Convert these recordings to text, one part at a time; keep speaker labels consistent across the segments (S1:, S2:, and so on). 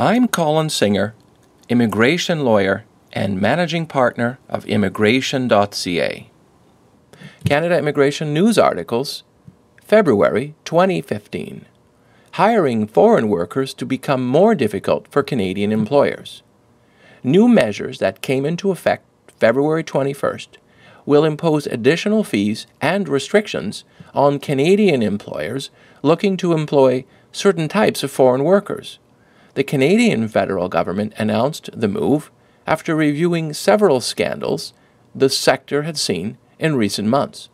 S1: I'm Colin Singer, immigration lawyer and managing partner of immigration.ca. Canada Immigration News Articles, February 2015. Hiring foreign workers to become more difficult for Canadian employers. New measures that came into effect February 21st will impose additional fees and restrictions on Canadian employers looking to employ certain types of foreign workers the Canadian federal government announced the move after reviewing several scandals the sector had seen in recent months.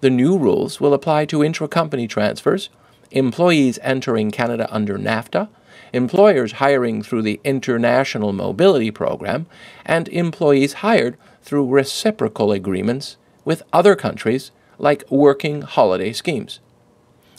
S1: The new rules will apply to intra company transfers, employees entering Canada under NAFTA, employers hiring through the International Mobility Program, and employees hired through reciprocal agreements with other countries like working holiday schemes.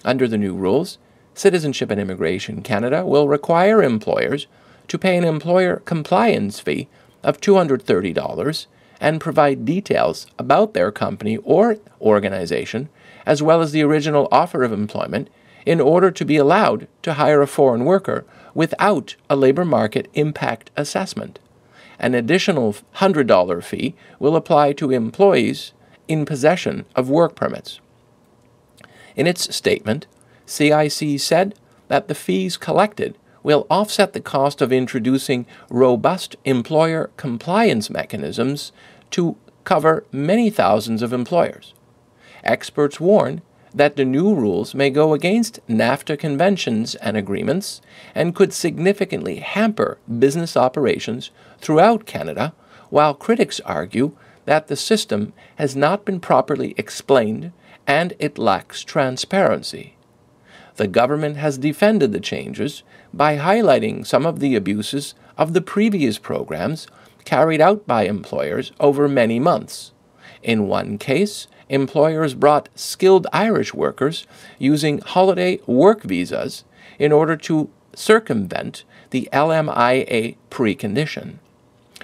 S1: Under the new rules, Citizenship and Immigration Canada will require employers to pay an employer compliance fee of $230 and provide details about their company or organization, as well as the original offer of employment, in order to be allowed to hire a foreign worker without a labor market impact assessment. An additional $100 fee will apply to employees in possession of work permits. In its statement, CIC said that the fees collected will offset the cost of introducing robust employer compliance mechanisms to cover many thousands of employers. Experts warn that the new rules may go against NAFTA conventions and agreements and could significantly hamper business operations throughout Canada, while critics argue that the system has not been properly explained and it lacks transparency. The government has defended the changes by highlighting some of the abuses of the previous programs carried out by employers over many months. In one case, employers brought skilled Irish workers using holiday work visas in order to circumvent the LMIA precondition.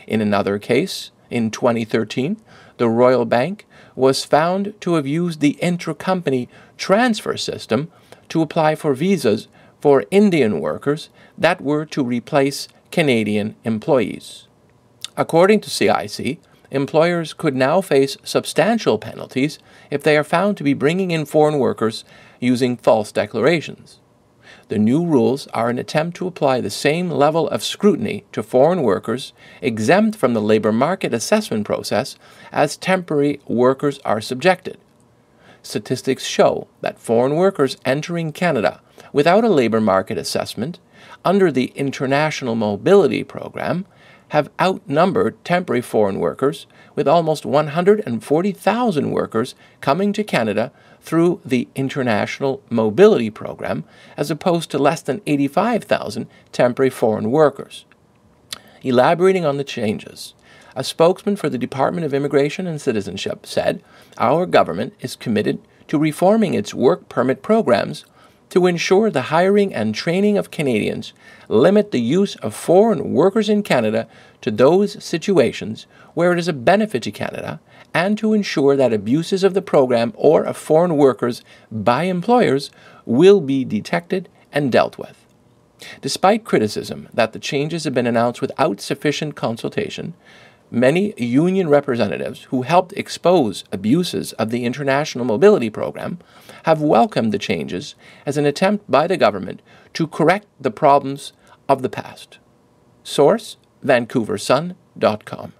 S1: In another case, in 2013, the Royal Bank was found to have used the intracompany transfer system to apply for visas for Indian workers that were to replace Canadian employees. According to CIC, employers could now face substantial penalties if they are found to be bringing in foreign workers using false declarations. The new rules are an attempt to apply the same level of scrutiny to foreign workers exempt from the labor market assessment process as temporary workers are subjected, statistics show that foreign workers entering Canada without a labor market assessment under the International Mobility Program have outnumbered temporary foreign workers, with almost 140,000 workers coming to Canada through the International Mobility Program, as opposed to less than 85,000 temporary foreign workers. Elaborating on the changes, a spokesman for the Department of Immigration and Citizenship said, Our government is committed to reforming its work permit programs to ensure the hiring and training of Canadians limit the use of foreign workers in Canada to those situations where it is a benefit to Canada and to ensure that abuses of the program or of foreign workers by employers will be detected and dealt with. Despite criticism that the changes have been announced without sufficient consultation, many union representatives who helped expose abuses of the International Mobility Program have welcomed the changes as an attempt by the government to correct the problems of the past. Source vancouversun.com